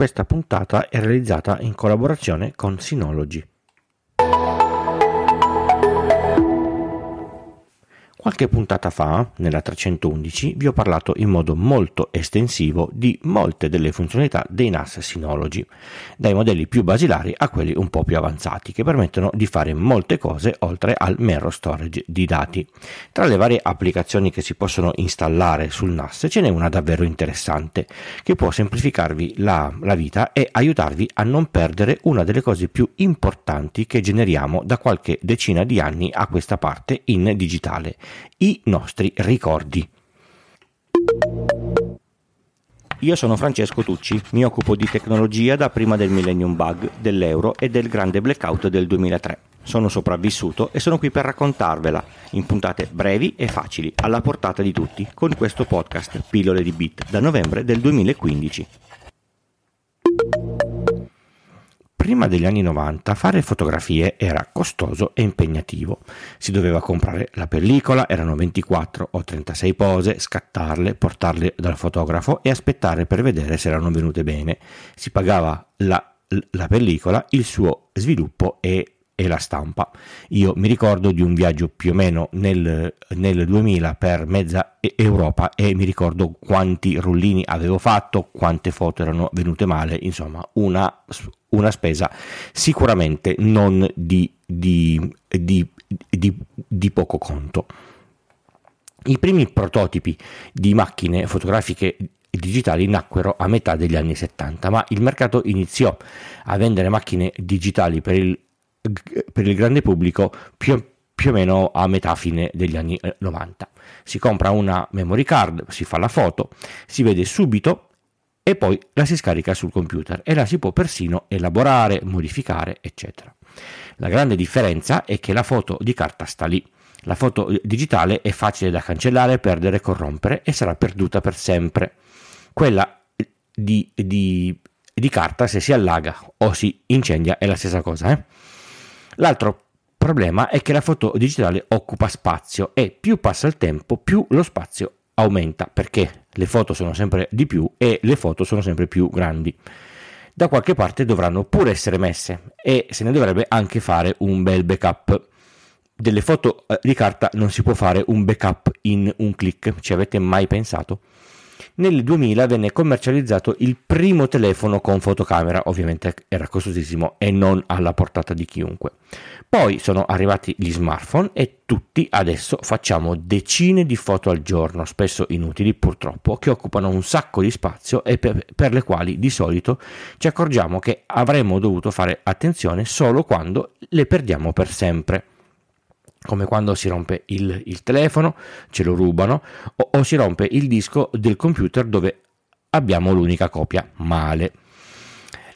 Questa puntata è realizzata in collaborazione con Synology. Qualche puntata fa, nella 311, vi ho parlato in modo molto estensivo di molte delle funzionalità dei NAS Synology, dai modelli più basilari a quelli un po' più avanzati, che permettono di fare molte cose oltre al mero storage di dati. Tra le varie applicazioni che si possono installare sul NAS ce n'è una davvero interessante, che può semplificarvi la, la vita e aiutarvi a non perdere una delle cose più importanti che generiamo da qualche decina di anni a questa parte in digitale i nostri ricordi. Io sono Francesco Tucci, mi occupo di tecnologia da prima del Millennium Bug, dell'euro e del grande blackout del 2003. Sono sopravvissuto e sono qui per raccontarvela, in puntate brevi e facili, alla portata di tutti, con questo podcast Pillole di Bit da novembre del 2015. Prima degli anni 90 fare fotografie era costoso e impegnativo. Si doveva comprare la pellicola, erano 24 o 36 pose, scattarle, portarle dal fotografo e aspettare per vedere se erano venute bene. Si pagava la, la pellicola, il suo sviluppo e e la stampa. Io mi ricordo di un viaggio più o meno nel, nel 2000 per mezza Europa e mi ricordo quanti rollini avevo fatto, quante foto erano venute male, insomma una, una spesa sicuramente non di, di, di, di poco conto. I primi prototipi di macchine fotografiche digitali nacquero a metà degli anni 70, ma il mercato iniziò a vendere macchine digitali per il per il grande pubblico più, più o meno a metà fine degli anni 90. Eh, si compra una memory card, si fa la foto, si vede subito e poi la si scarica sul computer e la si può persino elaborare, modificare, eccetera. La grande differenza è che la foto di carta sta lì. La foto eh, digitale è facile da cancellare, perdere, corrompere e sarà perduta per sempre. Quella eh, di, di, di carta se si allaga o si incendia è la stessa cosa. Eh? L'altro problema è che la foto digitale occupa spazio e più passa il tempo, più lo spazio aumenta perché le foto sono sempre di più e le foto sono sempre più grandi. Da qualche parte dovranno pure essere messe e se ne dovrebbe anche fare un bel backup. Delle foto eh, di carta non si può fare un backup in un click, ci avete mai pensato? Nel 2000 venne commercializzato il primo telefono con fotocamera, ovviamente era costosissimo e non alla portata di chiunque. Poi sono arrivati gli smartphone e tutti adesso facciamo decine di foto al giorno, spesso inutili purtroppo, che occupano un sacco di spazio e per, le quali di solito ci accorgiamo che avremmo dovuto fare attenzione solo quando le perdiamo per sempre come quando si rompe il, il telefono, ce lo rubano, o, o si rompe il disco del computer dove abbiamo l'unica copia male.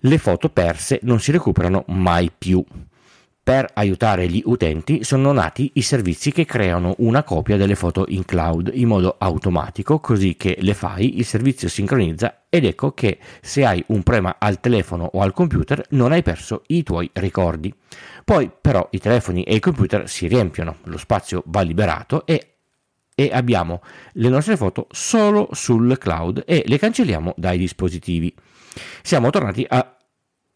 Le foto perse non si recuperano mai più. Per aiutare gli utenti sono nati i servizi che creano una copia delle foto in cloud in modo automatico, così che le fai il servizio sincronizza ed ecco che se hai un problema al telefono o al computer non hai perso i tuoi ricordi. Poi però i telefoni e i computer si riempiono, lo spazio va liberato e e abbiamo le nostre foto solo sul cloud e le cancelliamo dai dispositivi. Siamo tornati a,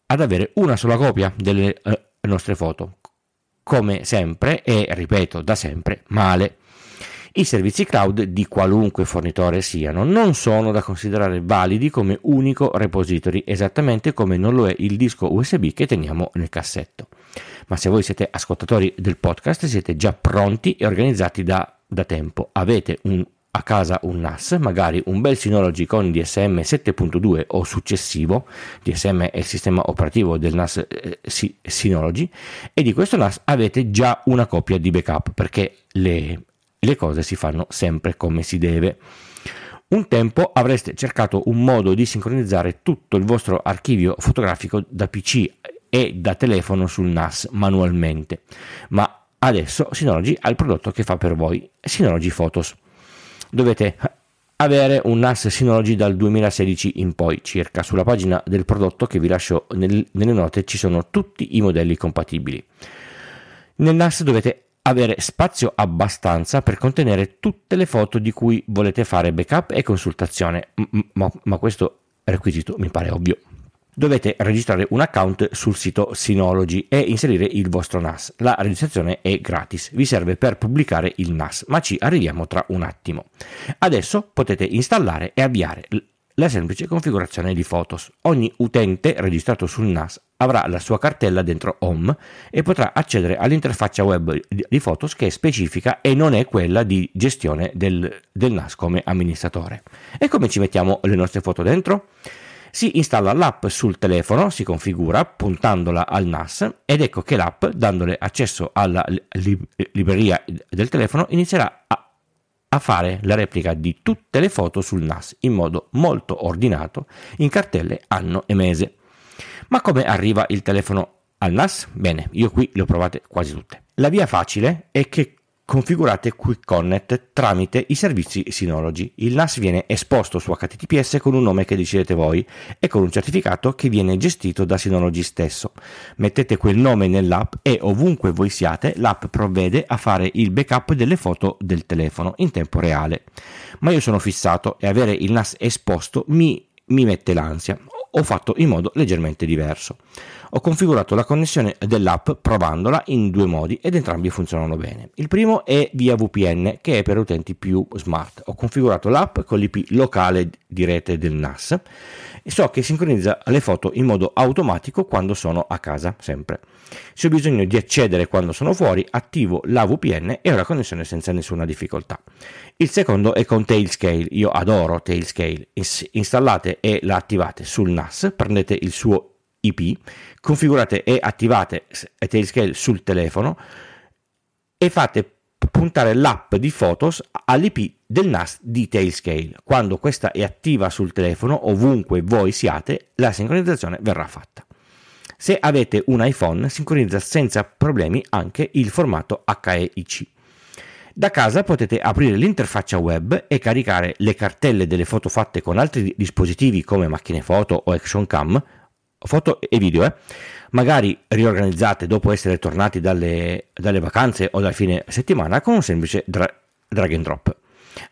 ad avere una sola copia delle eh, nostre foto, come sempre e ripeto da sempre male. I servizi cloud di qualunque fornitore siano non sono da considerare validi come unico repository, esattamente come non lo è il disco USB che teniamo nel cassetto. Ma se voi siete ascoltatori del podcast siete già pronti e organizzati da, da tempo, avete un a casa un NAS, magari un bel Synology con DSM 7.2 o successivo, DSM è il sistema operativo del NAS eh, Synology, e di questo NAS avete già una copia di backup perché le le cose si fanno sempre come si deve. Un tempo avreste cercato un modo di sincronizzare tutto il vostro archivio fotografico da PC e da telefono sul NAS manualmente, ma adesso Synology ha il prodotto che fa per voi, Synology Photos. Dovete avere un NAS Synology dal 2016 in poi circa. Sulla pagina del prodotto che vi lascio nel, nelle note ci sono tutti i modelli compatibili. Nel NAS dovete avere spazio abbastanza per contenere tutte le foto di cui volete fare backup e consultazione, ma, ma questo requisito mi pare ovvio dovete registrare un account sul sito Synology e inserire il vostro NAS. La registrazione è gratis, vi serve per pubblicare il NAS, ma ci arriviamo tra un attimo. Adesso potete installare e avviare la semplice configurazione di Photos. Ogni utente registrato sul NAS avrà la sua cartella dentro Home e potrà accedere all'interfaccia web di Photos che è specifica e non è quella di gestione del, del NAS come amministratore. E come ci mettiamo le nostre foto dentro? Si installa l'app sul telefono, si configura puntandola al NAS ed ecco che l'app, dandole accesso alla lib- libreria del telefono, inizierà a a fare la replica di tutte le foto sul NAS in modo molto ordinato in cartelle anno e mese. Ma come arriva il telefono al NAS? Bene, io qui le ho provate quasi tutte. La via facile è che configurate Quick Connect tramite i servizi Synology. Il NAS viene esposto su HTTPS con un nome che decidete voi e con un certificato che viene gestito da Synology stesso. Mettete quel nome nell'app e ovunque voi siate, l'app provvede a fare il backup delle foto del telefono in tempo reale. Ma io sono fissato e avere il NAS esposto mi, mi mette l'ansia ho fatto in modo leggermente diverso. Ho configurato la connessione dell'app provandola in due modi ed entrambi funzionano bene. Il primo è via VPN che è per utenti più smart. Ho configurato l'app con l'IP locale di rete del NAS e so che sincronizza le foto in modo automatico quando sono a casa, sempre. Se ho bisogno di accedere quando sono fuori, attivo la VPN e ho la connessione senza nessuna difficoltà. Il secondo è con Tailscale. Io adoro Tailscale. Installate e la attivate sul NAS NAS, prendete il suo IP, configurate e attivate Tailscale sul telefono e fate puntare l'app di Photos all'IP del NAS di Tailscale. Quando questa è attiva sul telefono, ovunque voi siate, la sincronizzazione verrà fatta. Se avete un iPhone, sincronizza senza problemi anche il formato HEIC. Da casa potete aprire l'interfaccia web e caricare le cartelle delle foto fatte con altri dispositivi come macchine foto o action cam, foto e video, eh? magari riorganizzate dopo essere tornati dalle, dalle, vacanze o dal fine settimana con un semplice dra- drag and drop.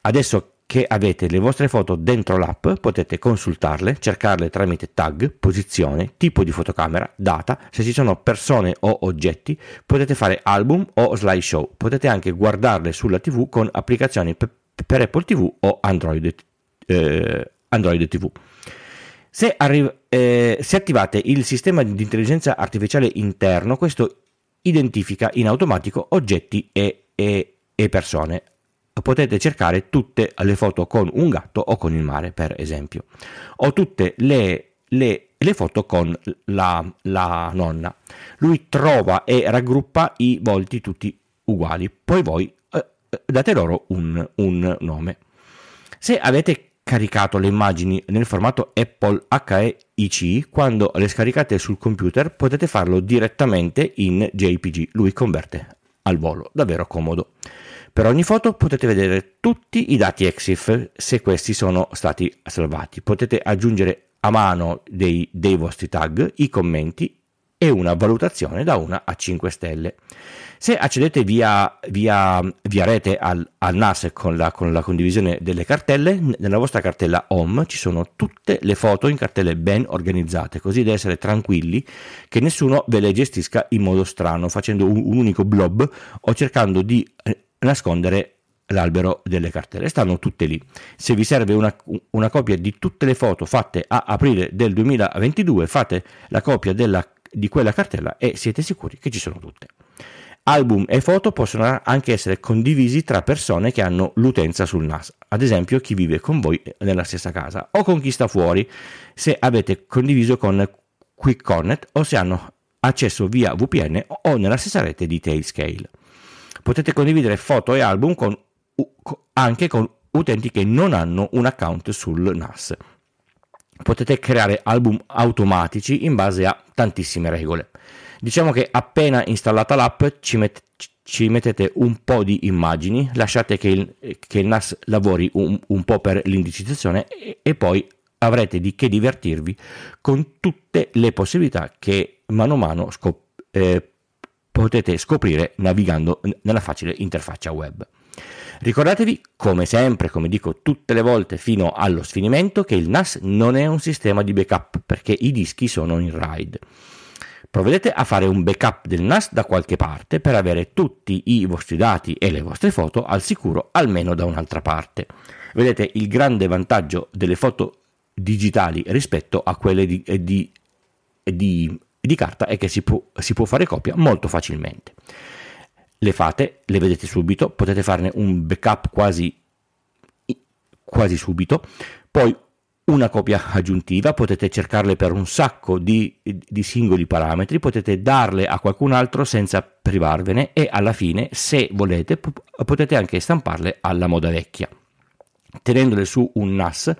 Adesso che avete le vostre foto dentro l'app, potete consultarle, cercarle tramite tag, posizione, tipo di fotocamera, data, se ci sono persone o oggetti, potete fare album o slideshow, potete anche guardarle sulla TV con applicazioni per Apple TV o Android, eh, Android TV. Se, arri- eh, se attivate il sistema di intelligenza artificiale interno, questo identifica in automatico oggetti e, e, e persone potete cercare tutte le foto con un gatto o con il mare, per esempio, o tutte le, le, le foto con la, la nonna. Lui trova e raggruppa i volti tutti uguali, poi voi eh, eh date loro un, un nome. Se avete caricato le immagini nel formato Apple HEIC, quando le scaricate sul computer potete farlo direttamente in JPG, lui converte al volo, davvero comodo. Per ogni foto potete vedere tutti i dati EXIF se questi sono stati salvati. Potete aggiungere a mano dei, dei vostri tag, i commenti e una valutazione da 1 a 5 stelle. Se accedete via, via, via rete al, al NAS con la, con la, condivisione delle cartelle, nella vostra cartella home ci sono tutte le foto in cartelle ben organizzate, così da essere tranquilli che nessuno ve le gestisca in modo strano, facendo un, un unico blob o cercando di eh, nascondere l'albero delle cartelle. Stanno tutte lì. Se vi serve una, una, copia di tutte le foto fatte a aprile del 2022, fate la copia della, di quella cartella e siete sicuri che ci sono tutte. Album e foto possono anche essere condivisi tra persone che hanno l'utenza sul NAS, ad esempio chi vive con voi nella stessa casa o con chi sta fuori, se avete condiviso con Quick Connect o se hanno accesso via VPN o nella stessa rete di Tailscale potete condividere foto e album con, anche con utenti che non hanno un account sul NAS. Potete creare album automatici in base a tantissime regole. Diciamo che appena installata l'app ci, met- ci mettete un po' di immagini, lasciate che il, che il NAS lavori un, un, po' per l'indicizzazione e, e poi avrete di che divertirvi con tutte le possibilità che mano a mano scop- eh, potete scoprire navigando nella facile interfaccia web. Ricordatevi, come sempre, come dico tutte le volte fino allo sfinimento, che il NAS non è un sistema di backup perché i dischi sono in RAID. Provvedete a fare un backup del NAS da qualche parte per avere tutti i vostri dati e le vostre foto al sicuro almeno da un'altra parte. Vedete il grande vantaggio delle foto digitali rispetto a quelle di, eh, di, eh, di di carta e che si può, si può fare copia molto facilmente. Le fate, le vedete subito, potete farne un backup quasi, quasi subito, poi una copia aggiuntiva, potete cercarle per un sacco di, di, singoli parametri, potete darle a qualcun altro senza privarvene e alla fine, se volete, potete anche stamparle alla moda vecchia. Tenendole su un NAS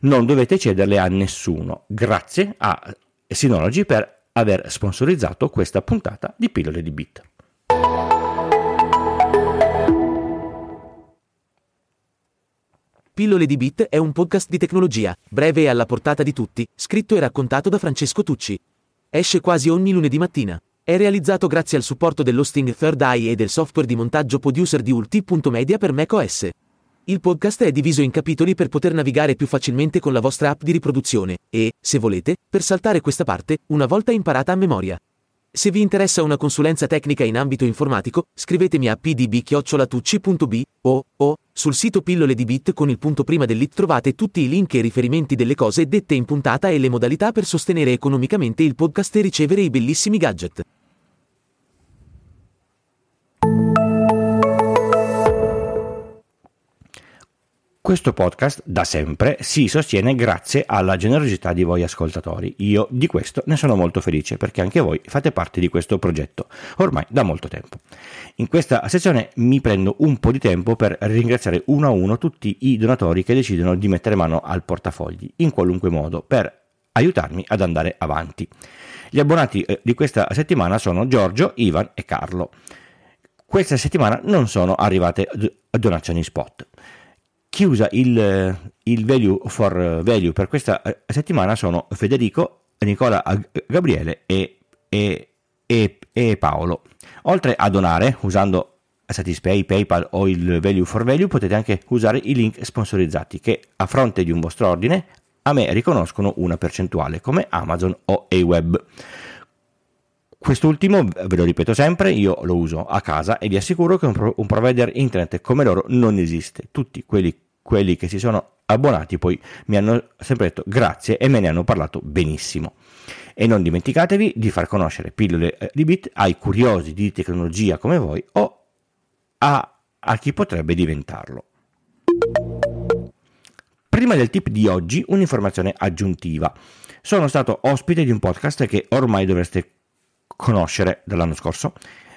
non dovete cederle a nessuno, grazie a Synology per aver sponsorizzato questa puntata di Pillole di Bit. Pillole di Bit è un podcast di tecnologia, breve e alla portata di tutti, scritto e raccontato da Francesco Tucci. Esce quasi ogni lunedì mattina. È realizzato grazie al supporto dell'hosting Third Eye e del software di montaggio producer di ulti.media per macOS. Il podcast è diviso in capitoli per poter navigare più facilmente con la vostra app di riproduzione e, se volete, per saltare questa parte, una volta imparata a memoria. Se vi interessa una consulenza tecnica in ambito informatico, scrivetemi a pdb.chiocciolatucci.b o, o sul sito pillole di bit con il punto prima del lit trovate tutti i link e riferimenti delle cose dette in puntata e le modalità per sostenere economicamente il podcast e ricevere i bellissimi gadget. Questo podcast, da sempre, si sostiene grazie alla generosità di voi ascoltatori. Io di questo ne sono molto felice perché anche voi fate parte di questo progetto, ormai da molto tempo. In questa sezione mi prendo un po' di tempo per ringraziare uno a uno tutti i donatori che decidono di mettere mano al portafogli, in qualunque modo, per aiutarmi ad andare avanti. Gli abbonati eh, di questa settimana sono Giorgio, Ivan e Carlo. Questa settimana non sono arrivate donazioni spot. Chiusa il, il value for value per questa eh, settimana sono Federico, Nicola Gabriele e, e, e, e Paolo. Oltre a donare usando Satispay, PayPal o il Value for Value potete anche usare i link sponsorizzati che a fronte di un vostro ordine a me riconoscono una percentuale come Amazon o AWeb. Quest'ultimo, ve lo ripeto sempre, io lo uso a casa e vi assicuro che un, pro- un provider internet come loro non esiste. Tutti quelli, quelli che si sono abbonati poi mi hanno sempre detto grazie e me ne hanno parlato benissimo. E non dimenticatevi di far conoscere pillole eh, di bit ai curiosi di tecnologia come voi o a, a chi potrebbe diventarlo. Prima del tip di oggi, un'informazione aggiuntiva. Sono stato ospite di un podcast che ormai dovreste conoscere dall'anno scorso,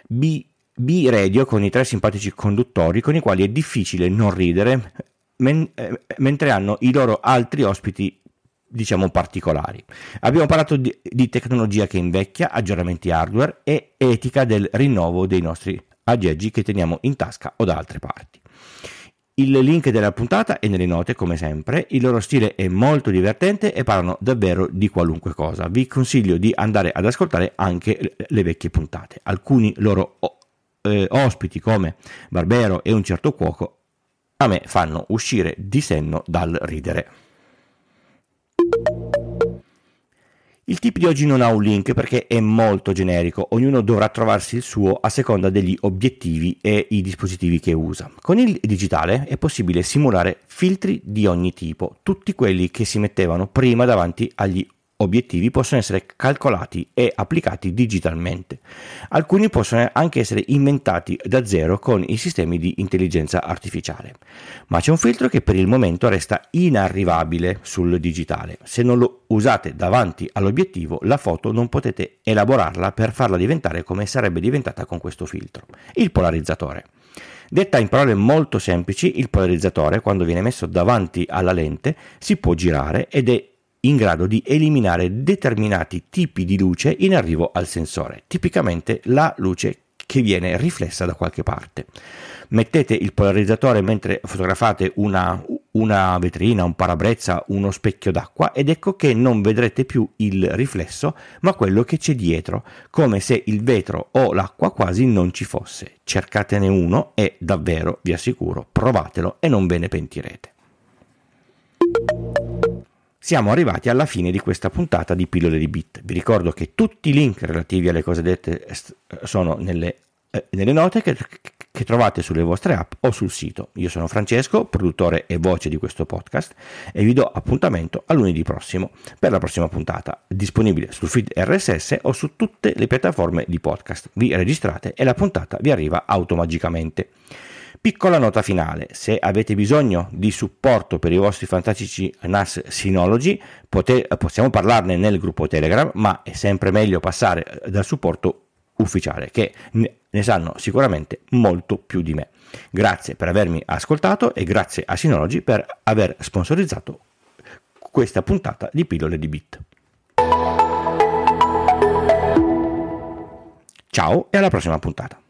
B, B Radio con i tre simpatici conduttori con i quali è difficile non ridere men- eh, mentre hanno i loro altri ospiti diciamo particolari. Abbiamo parlato di, di tecnologia che invecchia, aggiornamenti hardware e etica del rinnovo dei nostri aggeggi che teniamo in tasca o da altre parti. Il link della puntata è nelle note, come sempre. Il loro stile è molto divertente e parlano davvero di qualunque cosa. Vi consiglio di andare ad ascoltare anche le vecchie puntate. Alcuni loro eh, ospiti, come Barbero e un certo cuoco, a me fanno uscire di senno dal ridere. Il tip di oggi non ha un link perché è molto generico, ognuno dovrà trovarsi il suo a seconda degli obiettivi e i dispositivi che usa. Con il digitale è possibile simulare filtri di ogni tipo, tutti quelli che si mettevano prima davanti agli obiettivi possono essere calcolati e applicati digitalmente. Alcuni possono anche essere inventati da zero con i sistemi di intelligenza artificiale. Ma c'è un filtro che per il momento resta inarrivabile sul digitale. Se non lo usate davanti all'obiettivo, la foto non potete elaborarla per farla diventare come sarebbe diventata con questo filtro. Il polarizzatore. Detta in parole molto semplici, il polarizzatore, quando viene messo davanti alla lente, si può girare ed è in grado di eliminare determinati tipi di luce in arrivo al sensore, tipicamente la luce che viene riflessa da qualche parte. Mettete il polarizzatore mentre fotografate una, una vetrina, un parabrezza, uno specchio d'acqua ed ecco che non vedrete più il riflesso ma quello che c'è dietro, come se il vetro o l'acqua quasi non ci fosse. Cercatene uno e davvero, vi assicuro, provatelo e non ve ne pentirete. Siamo arrivati alla fine di questa puntata di Pillole di Bit. Vi ricordo che tutti i link relativi alle cose dette sono nelle, eh, nelle note che, che trovate sulle vostre app o sul sito. Io sono Francesco, produttore e voce di questo podcast e vi do appuntamento a lunedì prossimo per la prossima puntata, disponibile sul feed RSS o su tutte le piattaforme di podcast. Vi registrate e la puntata vi arriva automagicamente. Piccola nota finale, se avete bisogno di supporto per i vostri fantastici NAS Synology, pote- possiamo parlarne nel gruppo Telegram, ma è sempre meglio passare eh, dal supporto ufficiale, che ne sanno sicuramente molto più di me. Grazie per avermi ascoltato e grazie a Sinology per aver sponsorizzato questa puntata di pillole di bit. Ciao e alla prossima puntata.